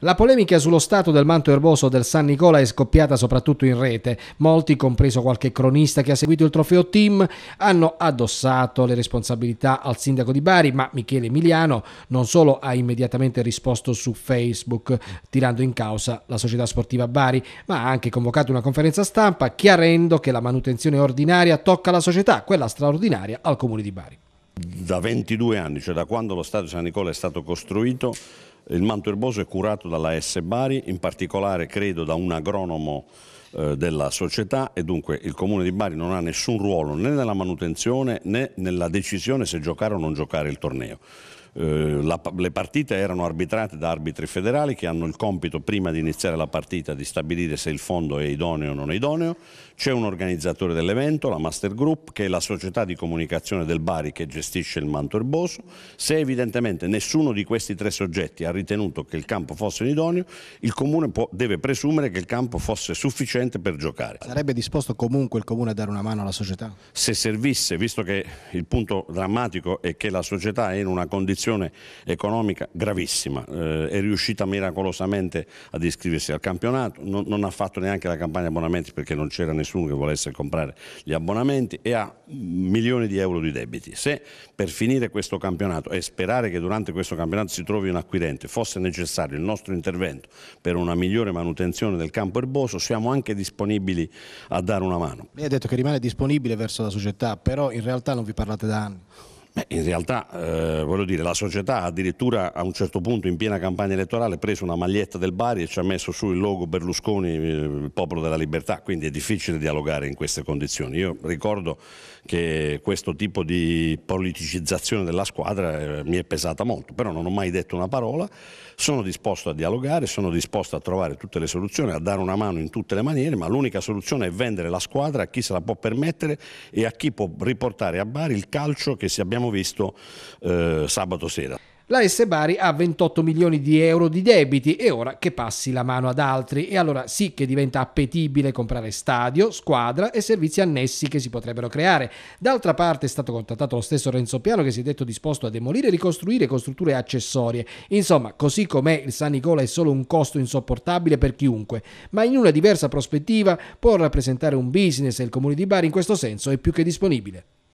La polemica sullo stato del manto erboso del San Nicola è scoppiata soprattutto in rete. Molti, compreso qualche cronista che ha seguito il trofeo team, hanno addossato le responsabilità al sindaco di Bari, ma Michele Emiliano non solo ha immediatamente risposto su Facebook tirando in causa la società sportiva Bari, ma ha anche convocato una conferenza stampa chiarendo che la manutenzione ordinaria tocca la società, quella straordinaria al comune di Bari. Da 22 anni, cioè da quando lo stadio San Nicola è stato costruito, il manto erboso è curato dalla S Bari, in particolare credo da un agronomo eh, della società e dunque il comune di Bari non ha nessun ruolo né nella manutenzione né nella decisione se giocare o non giocare il torneo eh, la, le partite erano arbitrate da arbitri federali che hanno il compito prima di iniziare la partita di stabilire se il fondo è idoneo o non è idoneo, c'è un organizzatore dell'evento, la Master Group, che è la società di comunicazione del Bari che gestisce il manto erboso, se evidentemente nessuno di questi tre soggetti ha ritenuto che il campo fosse idoneo, il comune può, deve presumere che il campo fosse sufficiente per giocare. Sarebbe disposto comunque il comune a dare una mano alla società? Se servisse, visto che il punto drammatico è che la società è in una condizione situazione economica gravissima, eh, è riuscita miracolosamente ad iscriversi al campionato, non, non ha fatto neanche la campagna abbonamenti perché non c'era nessuno che volesse comprare gli abbonamenti e ha milioni di euro di debiti. Se per finire questo campionato e sperare che durante questo campionato si trovi un acquirente fosse necessario il nostro intervento per una migliore manutenzione del campo erboso, siamo anche disponibili a dare una mano. Mi ha detto che rimane disponibile verso la società, però in realtà non vi parlate da anni. Beh, in realtà, eh, voglio dire, la società addirittura a un certo punto in piena campagna elettorale ha preso una maglietta del Bari e ci ha messo su il logo Berlusconi, eh, il popolo della libertà, quindi è difficile dialogare in queste condizioni. Io ricordo che questo tipo di politicizzazione della squadra eh, mi è pesata molto, però non ho mai detto una parola, sono disposto a dialogare, sono disposto a trovare tutte le soluzioni, a dare una mano in tutte le maniere, ma l'unica soluzione è vendere la squadra a chi se la può permettere e a chi può riportare a Bari il calcio che se abbiamo abbiamo visto eh, sabato sera. La S Bari ha 28 milioni di euro di debiti e ora che passi la mano ad altri e allora sì che diventa appetibile comprare stadio, squadra e servizi annessi che si potrebbero creare. D'altra parte è stato contattato lo stesso Renzo Piano che si è detto disposto a demolire e ricostruire con strutture accessorie. Insomma, così com'è il San Nicola è solo un costo insopportabile per chiunque, ma in una diversa prospettiva può rappresentare un business e il comune di Bari in questo senso è più che disponibile.